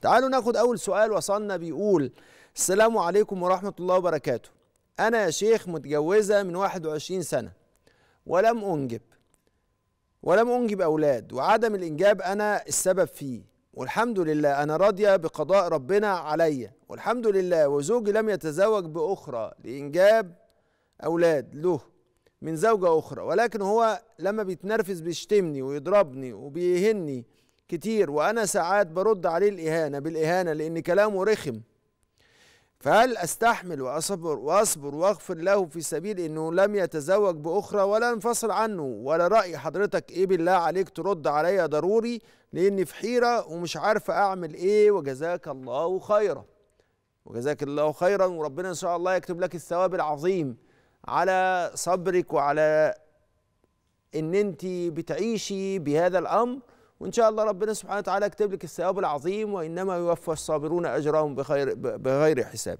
تعالوا ناخد أول سؤال وصلنا بيقول السلام عليكم ورحمة الله وبركاته أنا يا شيخ متجوزة من 21 سنة ولم أنجب ولم أنجب أولاد وعدم الإنجاب أنا السبب فيه والحمد لله أنا راضية بقضاء ربنا عليا والحمد لله وزوجي لم يتزوج بأخرى لإنجاب أولاد له من زوجة أخرى ولكن هو لما بيتنرفز بيشتمني ويضربني وبيهني كتير وأنا ساعات برد عليه الإهانة بالإهانة لأن كلامه رخم فهل أستحمل وأصبر وأصبر وأغفر له في سبيل أنه لم يتزوج بأخرى ولا انفصل عنه ولا رأي حضرتك إيه بالله عليك ترد عليا ضروري لأني في حيرة ومش عارفة أعمل إيه وجزاك الله خيرا وجزاك الله خيرا وربنا إن شاء الله يكتب لك الثواب العظيم على صبرك وعلى ان انت بتعيشي بهذا الامر وان شاء الله ربنا سبحانه وتعالى يكتب لك الثواب العظيم وانما يوفى الصابرون اجرهم بخير بغير حساب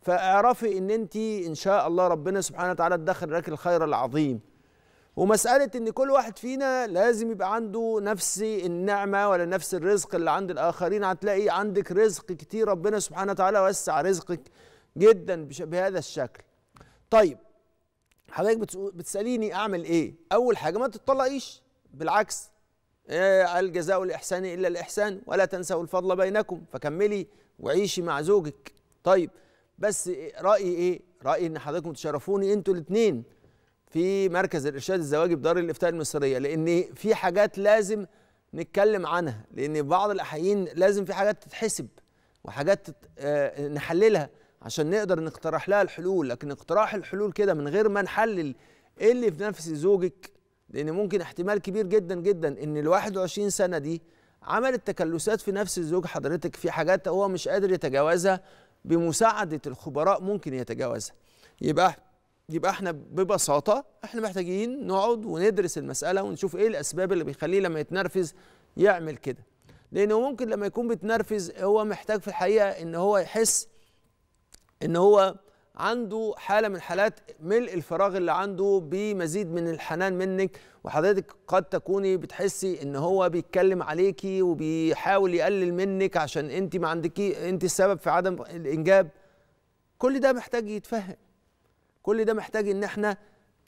فاعرفي ان انت ان شاء الله ربنا سبحانه وتعالى تدخل لك الخير العظيم ومسألة إن كل واحد فينا لازم يبقى عنده نفس النعمة ولا نفس الرزق اللي عند الآخرين هتلاقي عندك رزق كتير ربنا سبحانه وتعالى وسع رزقك جدا بهذا الشكل. طيب حضرتك بتسأليني أعمل إيه؟ أول حاجة ما تطلقيش بالعكس إيه، الجزاء الإحسان إلا الإحسان ولا تنسوا الفضل بينكم فكملي وعيشي مع زوجك طيب بس رأيي إيه؟ رأيي إن حضرتكم تشرفوني أنتوا الاتنين في مركز الإرشاد الزواجي بدار الإفتاء المصرية لأن في حاجات لازم نتكلم عنها لأن بعض الأحيان لازم في حاجات تتحسب وحاجات آه، نحللها عشان نقدر نقترح لها الحلول لكن اقتراح الحلول كده من غير ما نحلل ايه اللي في نفس زوجك لان ممكن احتمال كبير جدا جدا ان ال 21 سنه دي عملت تكلسات في نفس الزوج حضرتك في حاجات هو مش قادر يتجاوزها بمساعده الخبراء ممكن يتجاوزها يبقى يبقى احنا ببساطه احنا محتاجين نقعد وندرس المساله ونشوف ايه الاسباب اللي بيخليه لما يتنرفز يعمل كده لانه ممكن لما يكون بيتنرفز هو محتاج في الحقيقه ان هو يحس ان هو عنده حاله من حالات ملء الفراغ اللي عنده بمزيد من الحنان منك وحضرتك قد تكوني بتحسي ان هو بيتكلم عليكي وبيحاول يقلل منك عشان انت ما عندكي انت السبب في عدم الانجاب كل ده محتاج يتفهم كل ده محتاج ان احنا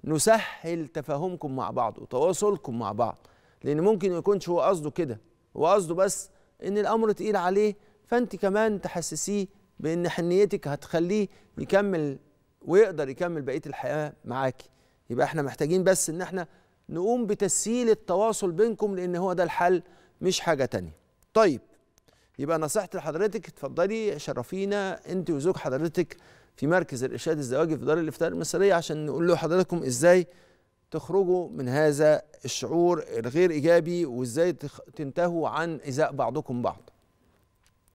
نسهل تفاهمكم مع بعض وتواصلكم مع بعض لان ممكن ما يكونش هو قصده كده هو قصده بس ان الامر تقيل عليه فانت كمان تحسسيه بان حنيتك هتخليه يكمل ويقدر يكمل بقيه الحياه معاكي يبقى احنا محتاجين بس ان احنا نقوم بتسهيل التواصل بينكم لان هو ده الحل مش حاجه تانية طيب يبقى نصيحتي لحضرتك اتفضلي شرفينا انت وزوج حضرتك في مركز الارشاد الزواجي في دار الافتاء المصريه عشان نقول له حضراتكم ازاي تخرجوا من هذا الشعور الغير ايجابي وازاي تنتهوا عن ايذاء بعضكم بعض